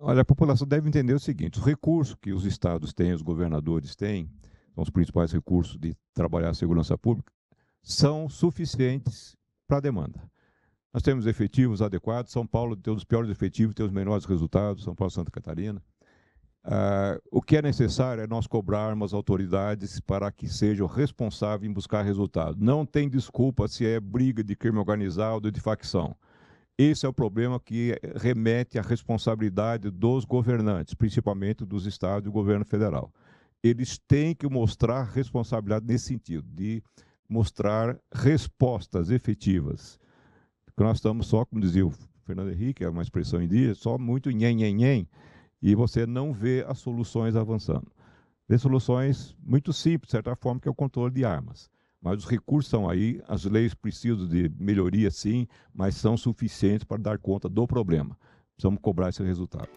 Olha, a população deve entender o seguinte: os recursos que os estados têm, os governadores têm, são os principais recursos de trabalhar a segurança pública, são suficientes para a demanda. Nós temos efetivos adequados. São Paulo tem os piores efetivos, tem os melhores resultados. São Paulo, Santa Catarina. Ah, o que é necessário é nós cobrarmos autoridades para que sejam responsáveis em buscar resultados. Não tem desculpa se é briga de crime organizado ou de facção. Esse é o problema que eh, remete à responsabilidade dos governantes, principalmente dos estados e do governo federal. Eles têm que mostrar responsabilidade nesse sentido, de mostrar respostas efetivas. Porque nós estamos só, como dizia o Fernando Henrique, é uma expressão em dia, só muito nhen, nhen, nhen, e você não vê as soluções avançando. Vê soluções muito simples, de certa forma, que é o controle de armas. Mas os recursos estão aí, as leis precisam de melhoria, sim, mas são suficientes para dar conta do problema. Precisamos cobrar esse resultado.